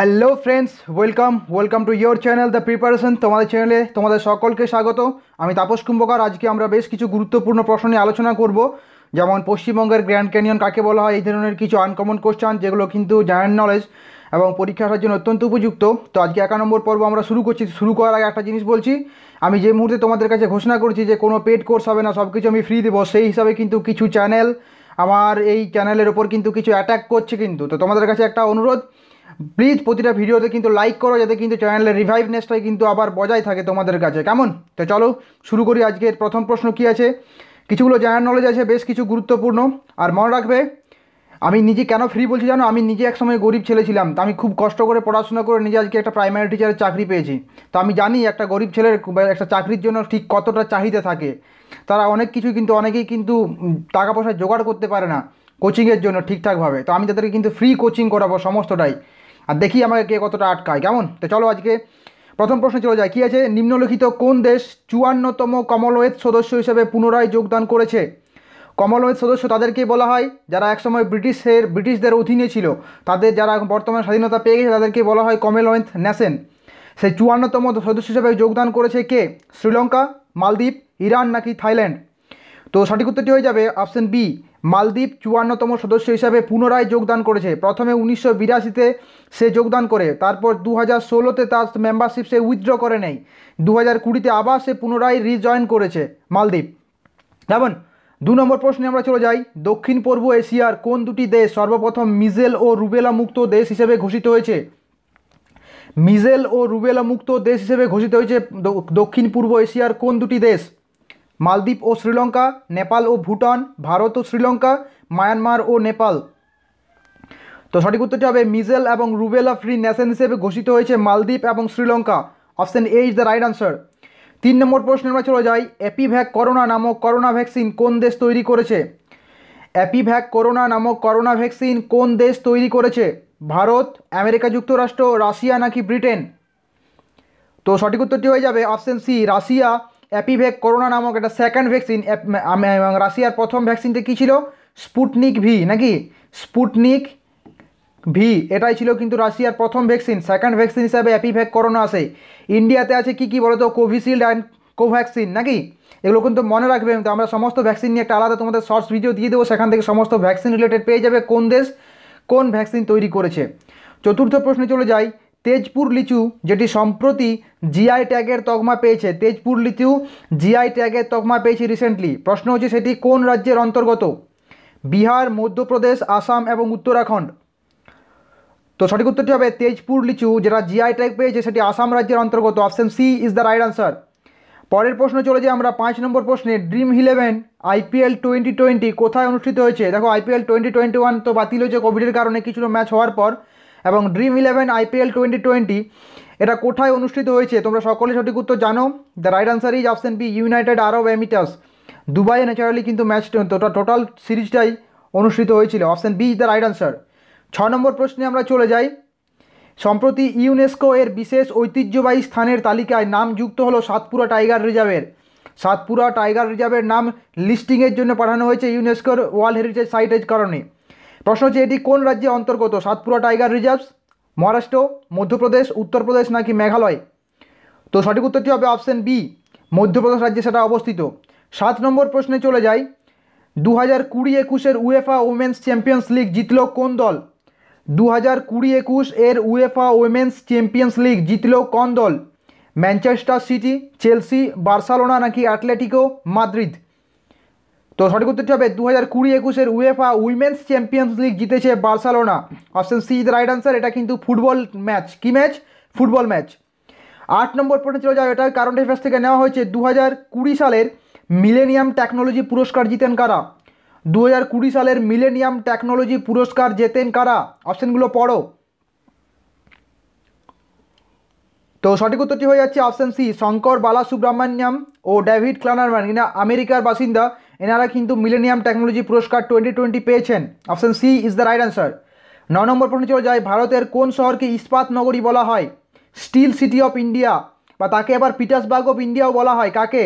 hello friends welcome welcome to your channel the preparation তোমাদের চ্যানেলে তোমাদের সকলকে স্বাগত আমি তাপস কুম্ভকার আজকে আমরা বেশ কিছু গুরুত্বপূর্ণ প্রশ্ন নিয়ে আলোচনা করব যেমন পশ্চিমবঙ্গের গ্র্যান্ড ক্যানিয়ন কাকে বলা হয় এই ধরনের কিছু আনকমন কোশ্চান যেগুলো কিন্তু জানার নলেজ এবং পরীক্ষা আসার জন্য অত্যন্ত উপযুক্ত তো আজকে এক নম্বর পর্ব আমরা শুরু করছি শুরু করার আগে একটা জিনিস বলছি আমি যে মুহূর্তে তোমাদের কাছে ঘোষণা করেছি যে কোনো পেড কোর্স হবে না সব কিছু আমি ফ্রি দেবো সেই হিসাবে কিন্তু কিছু চ্যানেল আমার এই চ্যানেলের ওপর কিন্তু কিছু অ্যাট্যাক করছে কিন্তু তো তোমাদের কাছে একটা অনুরোধ প্লিজ প্রতিটা ভিডিওতে কিন্তু লাইক করো যাতে কিন্তু চ্যানেলের রিভাইভনেসটাই কিন্তু আবার বজায় থাকে তোমাদের কাছে কেমন তো চলো শুরু করি আজকের প্রথম প্রশ্ন কি আছে কিছুগুলো জানার নলেজ আছে বেশ কিছু গুরুত্বপূর্ণ আর মনে রাখবে আমি নিজে কেন ফ্রি বলছি জানো আমি নিজে এক সময় গরিব ছেলে ছিলাম তো আমি খুব কষ্ট করে পড়াশোনা করে নিজে আজকে একটা প্রাইমারি টিচারের চাকরি পেয়েছি তো আমি জানি একটা গরিব ছেলের একটা চাকরির জন্য ঠিক কতটা চাহিদা থাকে তারা অনেক কিছু কিন্তু অনেকেই কিন্তু টাকা পয়সা জোগাড় করতে পারে না কোচিংয়ের জন্য ঠিকঠাকভাবে তো আমি তাদেরকে কিন্তু ফ্রি কোচিং করাবো সমস্তটাই আর দেখি আমাকে কে কতটা আটকায় কেমন তো চলো আজকে প্রথম প্রশ্নে চলে যায় কী আছে নিম্নলিখিত কোন দেশ চুয়ান্নতম কমনওয়েলথ সদস্য হিসেবে পুনরায় যোগদান করেছে কমলওয়েথ সদস্য তাদেরকেই বলা হয় যারা একসময় ব্রিটিশের ব্রিটিশদের অধীনে ছিল তাদের যারা বর্তমানে স্বাধীনতা পেয়ে গেছে তাদেরকে বলা হয় কমনওয়েলথ ন্যাশন সেই চুয়ান্নতম সদস্য হিসেবে যোগদান করেছে কে শ্রীলঙ্কা মালদ্বীপ ইরান নাকি থাইল্যান্ড তো সঠিক উত্তরটি হয়ে যাবে অপশান বি মালদ্বীপ চুয়ান্নতম সদস্য হিসাবে পুনরায় যোগদান করেছে প্রথমে উনিশশো বিরাশিতে সে যোগদান করে তারপর দু হাজার ষোলোতে তার মেম্বারশিপ সে উইথড্র করে নেয় দু হাজার কুড়িতে আবার সে পুনরায় রিজয়েন করেছে মালদ্বীপ যেমন দু নম্বর প্রশ্নে আমরা চলে যাই দক্ষিণ পূর্ব এশিয়ার কোন দুটি দেশ সর্বপ্রথম মিজেল ও রুবেলা মুক্ত দেশ হিসেবে ঘোষিত হয়েছে মিজেল ও রুবেলা মুক্ত দেশ হিসেবে ঘোষিত হয়েছে দক্ষিণ পূর্ব এশিয়ার কোন দুটি দেশ মালদ্বীপ ও শ্রীলঙ্কা নেপাল ও ভুটান ভারত ও শ্রীলঙ্কা মায়ানমার ও নেপাল তো সঠিক উত্তরটি হবে মিজেল এবং রুবেলা ফ্রি নেশন হিসেবে ঘোষিত হয়েছে মালদ্বীপ এবং Sri Lanka option A is the right answer তিন নম্বর প্রশ্নের আমরা চলে যাই অ্যাপিভ্যাক করোনা নামক করোনা ভ্যাকসিন কোন দেশ তৈরি করেছে অ্যাপিভ্যাক করোনা নামক করোনা ভ্যাকসিন কোন দেশ তৈরি করেছে ভারত আমেরিকা যুক্তরাষ্ট্র রাশিয়া নাকি ব্রিটেন তো সঠিক উত্তরটি হয়ে যাবে option C Russia EpiVac corona নামক একটা সেকেন্ড ভ্যাকসিন এবং রাশিয়ার প্রথম ভ্যাকসিনটা কী ছিল স্পুটনিক ভি নাকি স্পুটনিক ভি এটাই ছিল কিন্তু রাশিয়ার প্রথম ভ্যাকসিন সেকেন্ড ভ্যাকসিন হিসাবে অ্যাপিভেক করোনা আসে ইন্ডিয়াতে আছে কি কি বলতো কোভিশিল্ড অ্যান্ড কোভ্যাকসিন নাকি এগুলো কিন্তু মনে রাখবে তো আমরা সমস্ত ভ্যাকসিন নিয়ে একটা আলাদা তোমাদের শর্টস ভিডিও দিয়ে দেবো সেখান থেকে সমস্ত ভ্যাকসিন রিলেটেড পেয়ে যাবে কোন দেশ কোন ভ্যাকসিন তৈরি করেছে চতুর্থ প্রশ্নে চলে যাই তেজপুর লিচু যেটি সম্প্রতি জিআই ট্যাগের তকমা পেয়েছে তেজপুর লিচু জিআই ট্যাগের তকমা পেয়েছে রিসেন্টলি প্রশ্ন হচ্ছে সেটি কোন রাজ্যের অন্তর্গত বিহার মধ্যপ্রদেশ আসাম এবং উত্তরাখণ্ড তো সঠিক উত্তরটি হবে তেজপুর লিচু যেটা জিআই ট্যাগ পেয়েছে সেটি আসাম রাজ্যের অন্তর্গত option C is the right answer পরের প্রশ্ন চলে যাই আমরা পাঁচ নম্বর প্রশ্নে Dream Eleven IPL twenty twenty কোথায় অনুষ্ঠিত হয়েছে দেখো আইপিএল টোয়েন্টি টোয়েন্টি ওয়ান তো বাতিল হয়েছে কোভিডের কারণে কিছু ম্যাচ হওয়ার পর এবং Dream Eleven IPL twenty twenty এটা কোথায় অনুষ্ঠিত হয়েছে তোমরা সকলে সঠিক উত্তর জানো the right answer is option B United Arab Emirates দুবাইয়ে ন্যাচারালি কিন্তু ম্যাচ টোটাল সিরিজটাই অনুষ্ঠিত হয়েছিল option B is the right answer ছ নম্বর প্রশ্নে আমরা চলে যাই সম্প্রতি ইউনেস্কো এর বিশেষ ঐতিহ্যবাহী স্থানের তালিকায় নাম যুক্ত হলো সাতপুরা টাইগার রিজার্ভের সাতপুরা টাইগার রিজার্ভের নাম লিস্টিংয়ের জন্য পাঠানো হয়েছে ইউনেস্কোর ওয়ার্ল্ড হেরিটেজ সাইটের কারণে প্রশ্ন হচ্ছে এটি কোন রাজ্যে অন্তর্গত সাতপুরা টাইগার রিজার্ভস মহারাষ্ট্র মধ্যপ্রদেশ উত্তরপ্রদেশ নাকি মেঘালয় তো সঠিক উত্তরটি হবে অপশান বি মধ্যপ্রদেশ রাজ্যে সেটা অবস্থিত সাত নম্বর প্রশ্নে চলে যাই দু হাজার কুড়ি একুশের উয়েফা উমেন্স চ্যাম্পিয়ন্স লিগ জিতল কোন দল দু হাজার কুড়ি একুশ এর উয়েফা ওমেন্স চ্যাম্পিয়ন্স লিগ জিতল কোন দল ম্যানচেস্টার সিটি চেলসি বার্সেলোনা নাকি অ্যাটলেটিকো মাদ্রিদ তো সঠিক উত্তরটি হবে দু হাজার কুড়ি একুশের উয়েফা উইমেন্স চ্যাম্পিয়ন্স লিগ জিতেছে Barcelona option C is right answer এটা কিন্তু ফুটবল ম্যাচ কি ম্যাচ ফুটবল ম্যাচ আট নম্বর প্রশ্ন ছিল যাও এটা কারণ অ্যাফেয়ার্স থেকে নেওয়া হয়েছে দু হাজার কুড়ি সালের মিলেনিয়াম টেকনোলজি পুরস্কার জিতেন কারা দু হাজার কুড়ি সালের মিলেনিয়াম টেকনোলজি পুরস্কার জেতেন কারা অপশানগুলো পড়ো তো সঠিক উত্তরটি হয়ে যাচ্ছে অপশান সি শঙ্কর বালা ও ডেভিড ক্লানারম্যান কিনা আমেরিকার বাসিন্দা এনারা কিন্তু মিলেনিয়াম টেকনোলজি পুরস্কার টোয়েন্টি টোয়েন্টি পেয়েছেন option C is the right answer ন নম্বর প্রশ্ন চলে যায় ভারতের কোন শহরকে ইস্পাত নগরী বলা হয় স্টিল সিটি অফ ইন্ডিয়া বা তাকে আবার পিটার্সবার্গ অফ ইন্ডিয়াও বলা হয় কাকে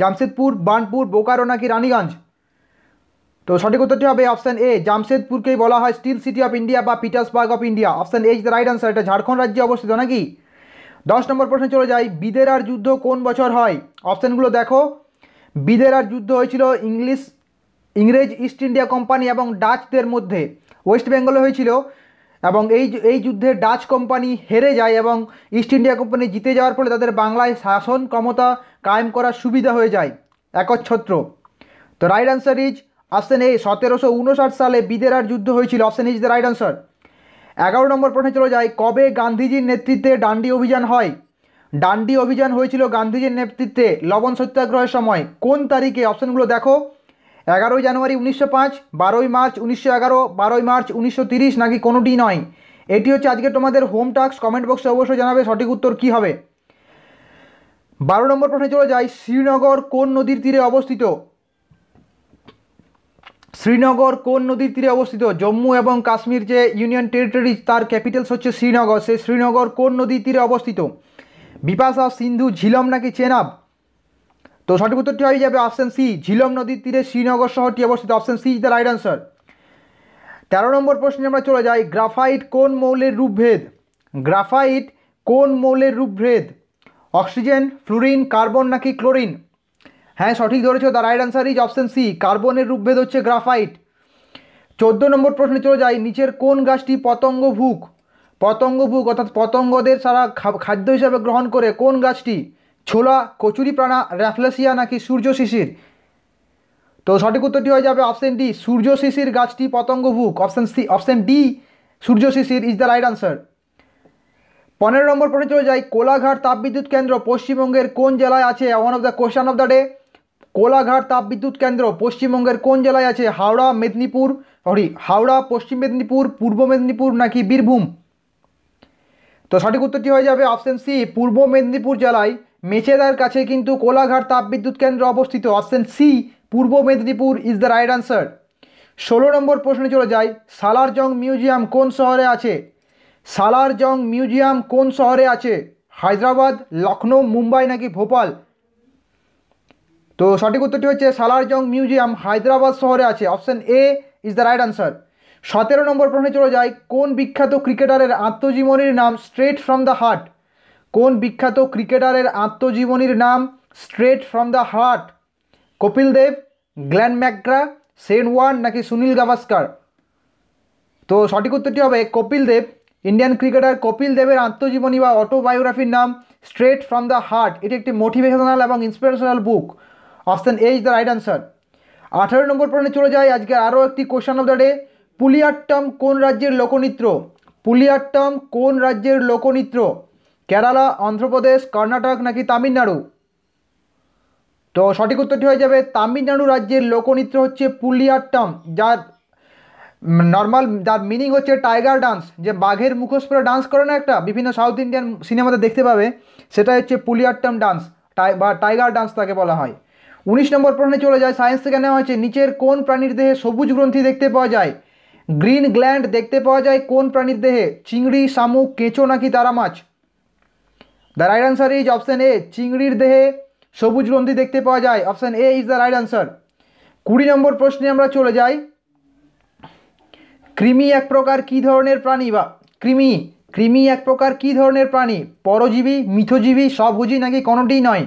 জামশেদপুর বার্নপুর বোকারো নাকি রানীগঞ্জ তো সঠিক উত্তরটি হবে অপশান এ জামশেদপুরকেই বলা হয় স্টিল সিটি অফ ইন্ডিয়া বা Pittsburgh of India option A is the right answer এটা ঝাড়খণ্ড রাজ্যে অবস্থিত নাকি দশ নম্বর প্রশ্নে চলে বিদের বিদেরার যুদ্ধ কোন বছর হয় অপশানগুলো দেখো বিদেরার যুদ্ধ হয়েছিল ইংলিশ ইংরেজ ইস্ট ইন্ডিয়া কোম্পানি এবং ডাচদের মধ্যে ওয়েস্ট বেঙ্গলে হয়েছিল এবং এই এই যুদ্ধে ডাচ কোম্পানি হেরে যায় এবং ইস্ট ইন্ডিয়া কোম্পানি জিতে যাওয়ার ফলে তাদের বাংলায় শাসন ক্ষমতা কায়েম করার সুবিধা হয়ে যায় একচ্ছত্র তো রাইট আনসার ইজ অপশান এই সতেরোশো উনষাট সালে বিদেরার যুদ্ধ হয়েছিল option is the right answer এগারো নম্বর প্রশ্নে চলে যায় কবে গান্ধীজির নেতৃত্বে ডান্ডি অভিযান হয় ডান্ডি অভিযান হয়েছিল গান্ধীজির নেতৃত্বে লবণ সত্যাগ্রহের সময় কোন তারিখে অপশানগুলো দেখো এগারোই জানুয়ারি উনিশশো পাঁচ বারোই মার্চ উনিশশো এগারো বারোই মার্চ উনিশশো তিরিশ নাকি কোনোটি নয় এটি হচ্ছে আজকে তোমাদের হোম টাস্ক কমেন্ট বক্সে অবশ্যই জানাবে সঠিক উত্তর কী হবে বারো নম্বর প্রশ্নে চলে যাই শ্রীনগর কোন নদীর তীরে অবস্থিত শ্রীনগর কোন নদীর তীরে অবস্থিত জম্মু এবং কাশ্মীর যে ইউনিয়ন টেরিটরি তার ক্যাপিটালস হচ্ছে শ্রীনগর সে শ্রীনগর কোন নদীর তীরে অবস্থিত বিপাশা সিন্ধু ঝিলম নাকি চেনাব তো সঠিক উত্তরটি হয়ে যাবে অপশান সি ঝিলম নদীর তীরে শ্রীনগর শহরটি অবস্থিত option C is the right answer তেরো নম্বর প্রশ্নে আমরা চলে যাই গ্রাফাইট কোন মৌলের রূপভেদ গ্রাফাইট কোন মৌলের রূপভেদ অক্সিজেন ফ্লুরিন কার্বন নাকি ক্লোরিন হ্যাঁ সঠিক ধরেছ the right answer is option C কার্বনের রূপভেদ হচ্ছে গ্রাফাইট চোদ্দো নম্বর প্রশ্নে চলে যাই নিচের কোন গাছটি পতঙ্গ ভুক পতঙ্গভুক অর্থাৎ পতঙ্গদের সারা খাদ্য হিসাবে গ্রহণ করে কোন গাছটি ছোলা প্রাণা র্যাফলেসিয়া নাকি সূর্য শিশির তো সঠিক উত্তরটি হয়ে যাবে অপশান ডি সূর্য শিশির গাছটি ভুক অপশান সি অপশান ডি সূর্য শিশির ইজ দ্য রাইট আনসার পনেরো নম্বর প্রশ্নে চলে যাই কোলাঘাট তাপবিদ্যুৎ কেন্দ্র পশ্চিমবঙ্গের কোন জেলায় আছে one of the question of the day Kolaghat তাপবিদ্যুৎ কেন্দ্র পশ্চিমবঙ্গের কোন জেলায় আছে হাওড়া মেদিনীপুর সরি হাওড়া পশ্চিম মেদিনীপুর পূর্ব মেদিনীপুর নাকি বীরভূম তো সঠিক উত্তরটি হয়ে যাবে অপশান সি পূর্ব মেদিনীপুর জেলায় মেচেদার কাছে কিন্তু কোলাঘাট তাপবিদ্যুৎ কেন্দ্র অবস্থিত option C Purba Medinipur is the right answer ষোলো নম্বর প্রশ্নে চলে যায় সালারজং মিউজিয়াম কোন শহরে আছে সালারজং মিউজিয়াম কোন শহরে আছে হায়দ্রাবাদ লখনৌ মুম্বাই নাকি ভোপাল তো সঠিক উত্তরটি হচ্ছে সালারজং মিউজিয়াম হায়দ্রাবাদ শহরে আছে option A is the right answer সতেরো নম্বর প্রশ্নে চলে যায় কোন বিখ্যাত ক্রিকেটারের আত্মজীবনীর নাম স্ট্রেট ফ্রম দ্য হার্ট কোন বিখ্যাত ক্রিকেটারের আত্মজীবনীর নাম straight from the heart Kapil Dev Glenn McGrath Shane Warne নাকি সুনীল গাভাস্কার তো সঠিক উত্তরটি হবে কপিল দেব ইন্ডিয়ান ক্রিকেটার কপিল দেবের আত্মজীবনী বা অটোবায়োগ্রাফির নাম স্ট্রেট ফ্রম দ্য হার্ট এটি একটি মোটিভেশনাল এবং inspirational book option A is the right answer আঠারো নম্বর প্রশ্নে চলে যায় আজকে আরও একটি question of the day Puliyattam কোন রাজ্যের লোকনৃত্য পুলিয়াট্টম কোন রাজ্যের লোকনৃত্য কেরালা অন্ধ্রপ্রদেশ কর্ণাটক নাকি তামিলনাড়ু তো সঠিক উত্তরটি হয়ে যাবে তামিলনাড়ু রাজ্যের লোকনৃত্য হচ্ছে পুলিয়াট্টম যার নর্মাল যার মিনিং হচ্ছে টাইগার ডান্স যে বাঘের মুখোশ পরে ডান্স করে না একটা বিভিন্ন সাউথ ইন্ডিয়ান সিনেমাতে দেখতে পাবে সেটা হচ্ছে পুলিয়াট্টম ডান্স টাই বা টাইগার ডান্স তাকে বলা হয় উনিশ নম্বর প্রশ্নে চলে যায় সায়েন্স থেকে নেওয়া হয়েছে নিচের কোন প্রাণীর দেহে সবুজ গ্রন্থি দেখতে পাওয়া যায় গ্রিন গ্ল্যান্ড দেখতে পাওয়া যায় কোন প্রাণীর দেহে চিংড়ি শামুক কেঁচো নাকি তারা মাছ the right answer is option A চিংড়ির দেহে সবুজ গ্রন্থি দেখতে পাওয়া যায় option A is the right answer কুড়ি নম্বর প্রশ্নে আমরা চলে যাই কৃমি এক প্রকার কি ধরনের প্রাণী বা কৃমি কৃমি এক প্রকার কি ধরনের প্রাণী পরজীবী মিথজীবী সবভুজী নাকি কোনোটিই নয়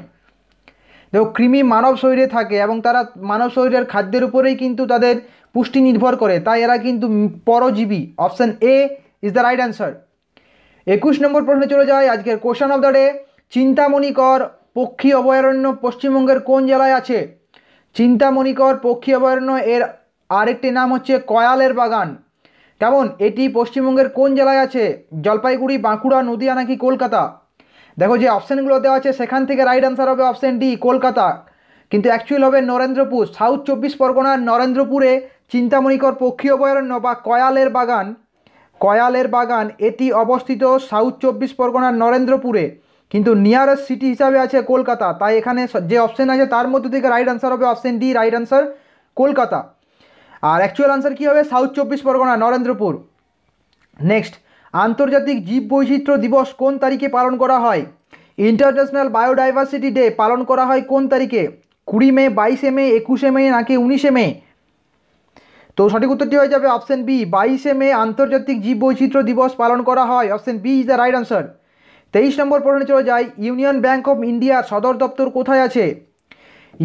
দেখো কৃমি মানব শরীরে থাকে এবং তারা মানব শরীরের খাদ্যের উপরেই কিন্তু তাদের পুষ্টি নির্ভর করে তাই এরা কিন্তু পরজীবী option A is the right answer একুশ নম্বর প্রশ্নে চলে যায় আজকের question of the day Chintamani Kar পক্ষী অভয়ারণ্য পশ্চিমবঙ্গের কোন জেলায় আছে চিন্তামণিকর পক্ষী অভয়ারণ্য এর আরেকটি নাম হচ্ছে কয়ালের বাগান কেমন এটি পশ্চিমবঙ্গের কোন জেলায় আছে জলপাইগুড়ি বাঁকুড়া নদীয়া নাকি কলকাতা দেখো যে অপশানগুলো দেওয়া আছে সেখান থেকে রাইট অ্যান্সার হবে অপশান ডি কলকাতা কিন্তু অ্যাকচুয়াল হবে নরেন্দ্রপুর সাউথ চব্বিশ পরগনার নরেন্দ্রপুরে চিন্তামণিকর পক্ষীয় অভয়ারণ্য বা কয়ালের বাগান কয়ালের বাগান এটি অবস্থিত সাউথ চব্বিশ পরগনার নরেন্দ্রপুরে কিন্তু নিয়ারেস্ট সিটি হিসাবে আছে কলকাতা তাই এখানে যে অপশান আছে তার মধ্যে থেকে রাইট আনসার হবে option D right answer Kolkata আর অ্যাকচুয়াল আনসার কী হবে সাউথ চব্বিশ পরগনা নরেন্দ্রপুর নেক্সট আন্তর্জাতিক জীববৈচিত্র্য দিবস কোন তারিখে পালন করা হয় ইন্টারন্যাশনাল বায়োডাইভার্সিটি ডে পালন করা হয় কোন তারিখে কুড়ি মে বাইশে মে একুশে মে নাকি উনিশে মে তো সঠিক উত্তরটি হয়ে যাবে অপশন বি বাইশে মে আন্তর্জাতিক জীববৈচিত্র্য দিবস পালন করা হয় option B is the right answer তেইশ নম্বর প্রশ্নে চলে যায় ইউনিয়ন ব্যাঙ্ক অফ ইন্ডিয়ার সদর দপ্তর কোথায় আছে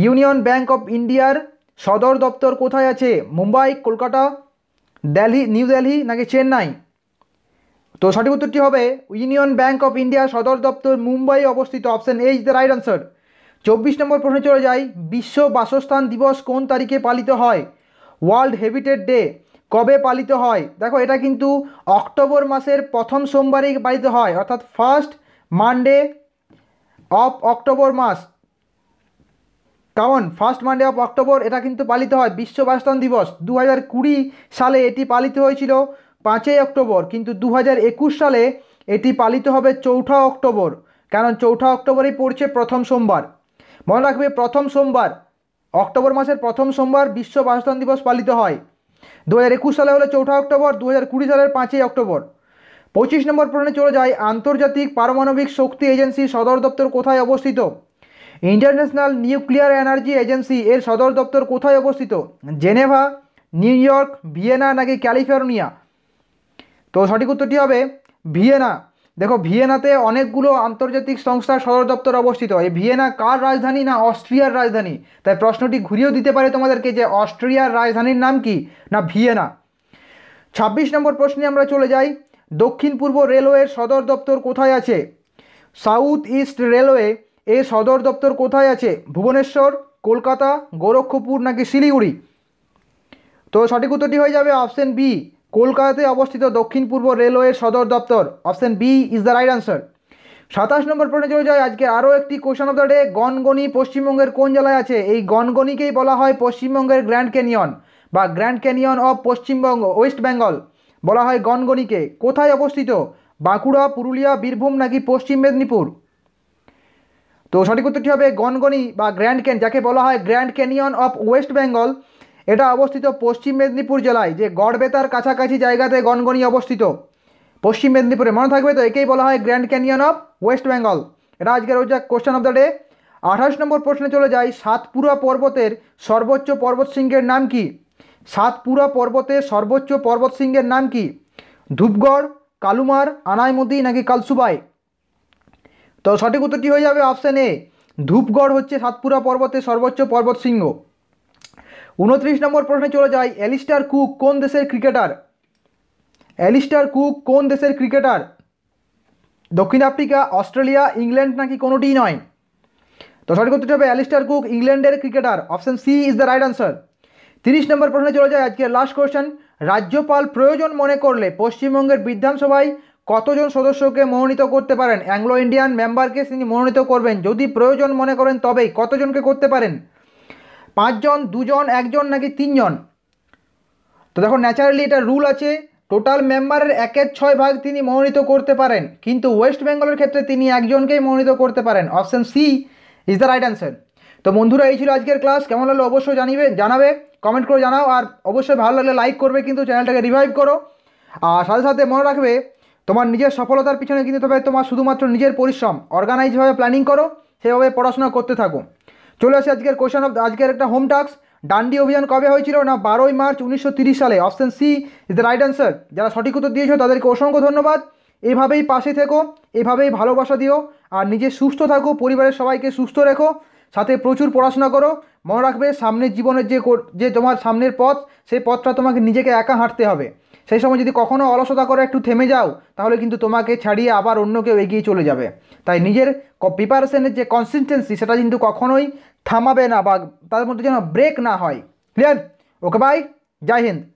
ইউনিয়ন ব্যাঙ্ক অফ ইন্ডিয়ার সদর দপ্তর কোথায় আছে মুম্বাই কলকাতা দিল্লি নিউ দিল্লি নাকি চেন্নাই তো সঠিক উত্তরটি হবে ইউনিয়ন ব্যাঙ্ক অফ ইন্ডিয়া সদর দপ্তর মুম্বাই অবস্থিত option A is the right answer চব্বিশ নম্বর প্রশ্নে চলে যাই বিশ্ব বাসস্থান দিবস কোন তারিখে পালিত হয় ওয়ার্ল্ড হেবিটেড ডে কবে পালিত হয় দেখো এটা কিন্তু অক্টোবর মাসের প্রথম সোমবারেই পালিত হয় অর্থাৎ ফার্স্ট মানডে অফ অক্টোবর মাস কারণ ফার্স্ট মানডে অফ অক্টোবর এটা কিন্তু পালিত হয় বিশ্ব বাসস্থান দিবস দু সালে এটি পালিত হয়েছিল পাঁচই অক্টোবর কিন্তু দু সালে এটি পালিত হবে চৌঠা অক্টোবর কারণ চৌঠা অক্টোবরেই পড়ছে প্রথম সোমবার মনে রাখবে প্রথম সোমবার অক্টোবর মাসের প্রথম সোমবার বিশ্ব বাসস্থান দিবস পালিত হয় দু একুশ সালে হলো চৌঠা অক্টোবর দু কুড়ি সালের পাঁচই অক্টোবর পঁচিশ নম্বর প্রশ্নে চলে যায় আন্তর্জাতিক পারমাণবিক শক্তি এজেন্সির সদর দপ্তর কোথায় অবস্থিত ইন্টারন্যাশনাল নিউক্লিয়ার এনার্জি এজেন্সি এর সদর দপ্তর কোথায় অবস্থিত জেনেভা নিউ ইয়র্ক ভিয়েনা নাকি ক্যালিফোর্নিয়া তো সঠিক উত্তরটি হবে ভিয়েনা দেখো ভিয়েনাতে অনেকগুলো আন্তর্জাতিক সংস্থার সদর দপ্তর অবস্থিত এই ভিয়েনা কার রাজধানী না অস্ট্রিয়ার রাজধানী তাই প্রশ্নটি ঘুরিয়েও দিতে পারে তোমাদেরকে যে অস্ট্রিয়ার রাজধানীর নাম কি না ভিয়েনা ২৬ নম্বর প্রশ্নে আমরা চলে যাই দক্ষিণ পূর্ব রেলওয়ের সদর দপ্তর কোথায় আছে সাউথ ইস্ট রেলওয়ে এর সদর দপ্তর কোথায় আছে ভুবনেশ্বর কলকাতা গোরক্ষপুর নাকি শিলিগুড়ি তো সঠিক উত্তরটি হয়ে যাবে অপশন বি কলকাতাতে অবস্থিত দক্ষিণ পূর্ব রেলওয়ের সদর দপ্তর option B is the right answer সাতাশ নম্বর প্রশ্নে চলে যায় আজকে আরও একটি question of the day Gangani পশ্চিমবঙ্গের কোন জেলায় আছে এই গনগনিকেই বলা হয় পশ্চিমবঙ্গের গ্র্যান্ড ক্যানিয়ন বা Grand Canyon of Paschimbanga West Bengal বলা হয় গনগনিকে কোথায় অবস্থিত বাঁকুড়া পুরুলিয়া বীরভূম নাকি পশ্চিম মেদিনীপুর তো সঠিক উত্তরটি হবে গনগনি বা গ্র্যান্ড ক্যান যাকে বলা হয় Grand Canyon of West Bengal এটা অবস্থিত পশ্চিম মেদিনীপুর জেলায় যে গড়বেতার কাছাকাছি জায়গাতে গনগনি অবস্থিত পশ্চিম মেদিনীপুরে মনে থাকবে তো একেই বলা হয় Grand Canyon of West Bengal এটা আজকের ওই কোশ্চেন অফ দ্য ডে আঠাশ নম্বর প্রশ্নে চলে যায় সাতপুরা পর্বতের সর্বোচ্চ পর্বতশৃঙ্গের নাম কি সাতপুরা পর্বতের সর্বোচ্চ পর্বত সিংহের নাম কি ধূপগড় কালুমার আনাইমতি নাকি কালসুবাই তো সঠিক উত্তরটি হয়ে যাবে অপশান এ ধূপগড় হচ্ছে সাতপুরা পর্বতের সর্বোচ্চ পর্বত সিংহ উনত্রিশ নম্বর প্রশ্নে চলে যায় অ্যালিস্টার কুক কোন দেশের ক্রিকেটার অ্যালিস্টার কুক কোন দেশের ক্রিকেটার দক্ষিণ আফ্রিকা অস্ট্রেলিয়া ইংল্যান্ড নাকি কোনোটিই নয় তো সঠিক উত্তরটি হবে অ্যালিস্টার কুক ইংল্যান্ডের cricketer option C is the right answer তিরিশ নম্বর প্রশ্নে চলে যায় আজকের লাস্ট কোয়েশ্চেন রাজ্যপাল প্রয়োজন মনে করলে পশ্চিমবঙ্গের বিধানসভায় কতজন সদস্যকে মনোনীত করতে পারেন অ্যাংলো ইন্ডিয়ান মেম্বারকে তিনি মনোনীত করবেন যদি প্রয়োজন মনে করেন তবেই কতজনকে করতে পারেন পাঁচজন দুজন একজন নাকি তিনজন তো দেখো ন্যাচারালি এটা রুল আছে টোটাল মেম্বারের একের ছয় ভাগ তিনি মনোনীত করতে পারেন কিন্তু ওয়েস্ট বেঙ্গলের ক্ষেত্রে তিনি একজনকেই মনোনীত করতে পারেন option C is the right answer তো বন্ধুরা এই ছিল আজকের ক্লাস কেমন লাগলো অবশ্যই জানিবে জানাবে কমেন্ট করে জানাও আর অবশ্যই ভালো লাগলে লাইক করবে কিন্তু চ্যানেলটাকে রিভাইভ করো আর সাথে সাথে মনে রাখবে তোমার নিজের সফলতার পিছনে কিন্তু তবে তোমার শুধুমাত্র নিজের পরিশ্রম অর্গানাইজভাবে প্ল্যানিং করো সেভাবে পড়াশোনা করতে থাকো চলে আসে আজকের কোশ্চেন অফ আজকের একটা হোম টাস্ক ডান্ডি অভিযান কবে হয়েছিল না বারোই মার্চ উনিশশো সালে option C is the right answer যারা সঠিক উত্তর দিয়েছ তাদেরকে অসংখ্য ধন্যবাদ এভাবেই পাশে থেকো এভাবেই ভালোবাসা দিও আর নিজে সুস্থ থাকো পরিবারের সবাইকে সুস্থ রেখো সাথে প্রচুর পড়াশোনা করো মনে রাখবে সামনের জীবনের যে যে তোমার সামনের পথ সেই পথটা তোমাকে নিজেকে একা হাঁটতে হবে সেই সময় যদি কখনও অলসতা করে একটু থেমে যাও তাহলে কিন্তু তোমাকে ছাড়িয়ে আবার অন্য কেউ এগিয়ে চলে যাবে তাই নিজের প্রিপারেশনের যে কনসিস্টেন্সি সেটা কিন্তু কখনোই থামাবে না বা তার মধ্যে যেন ব্রেক না হয় ক্লিয়ার ওকে বাই জয় হিন্দ